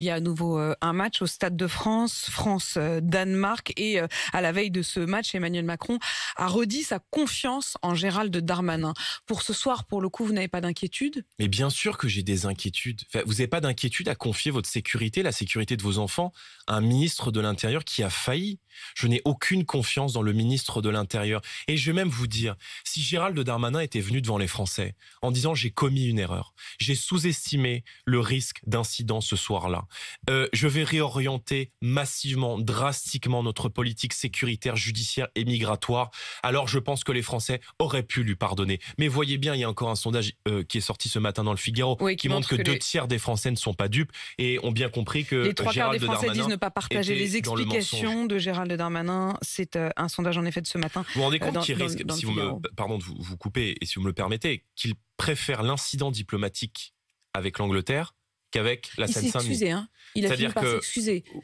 Il y a à nouveau euh, un match au Stade de France, France-Danemark, euh, et euh, à la veille de ce match, Emmanuel Macron a redit sa confiance en Gérald Darmanin. Pour ce soir, pour le coup, vous n'avez pas d'inquiétude Mais bien sûr que j'ai des inquiétudes. vous n'avez pas d'inquiétude à confier votre sécurité, la sécurité de vos enfants, à un ministre de l'Intérieur qui a failli. Je n'ai aucune confiance dans le ministre de l'Intérieur. Et je vais même vous dire, si Gérald Darmanin était venu devant les Français en disant j'ai commis une erreur, j'ai sous-estimé le risque d'incident ce soir-là, euh, je vais réorienter massivement, drastiquement notre politique sécuritaire, judiciaire et migratoire, alors je pense que les Français auraient pu lui pardonner. Mais voyez bien, il y a encore un sondage euh, qui est sorti ce matin dans le Figaro qui, montre que, deux tiers des Français ne sont pas dupes et ont bien compris que les trois Gérald des Français Darmanin disent ne pas partager les explications de Gérald de Darmanin. C'est euh, un sondage en effet de ce matin. Vous vous rendez euh, compte qu'il risque, si vous me, pardon de vous, vous couper, et si vous me le permettez, qu'il préfère l'incident diplomatique avec l'Angleterre qu'avec la Seine-Saint-Denis. Hein. Il a fini par que...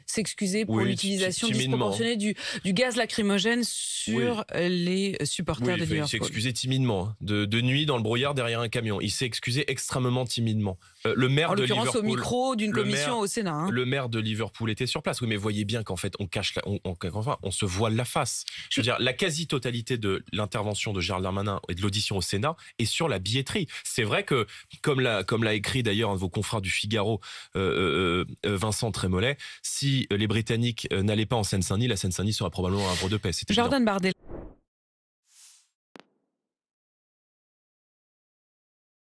s'excuser. pour l'utilisation disproportionnée du, du, gaz lacrymogène sur les supporters de Liverpool. Il s'est excusé timidement. Hein. De, de, nuit, dans le brouillard, derrière un camion. Il s'est excusé extrêmement timidement. Euh, le maire en de Liverpool... au micro d'une commission au Sénat. Hein. Le maire de Liverpool était sur place. Oui, mais voyez bien qu'en fait, on cache... on, enfin, on se voile la face. Je veux dire, la quasi-totalité de l'intervention de Gérald Darmanin et de l'audition au Sénat est sur la billetterie. C'est vrai que, comme l'a comme écrit d'ailleurs un de vos confrères du Figaro, euh, euh, euh, Vincent Trémollet, si les Britanniques n'allaient pas en Seine-Saint-Denis, la Seine-Saint-Denis sera probablement un gros de paix. Jordan Bardella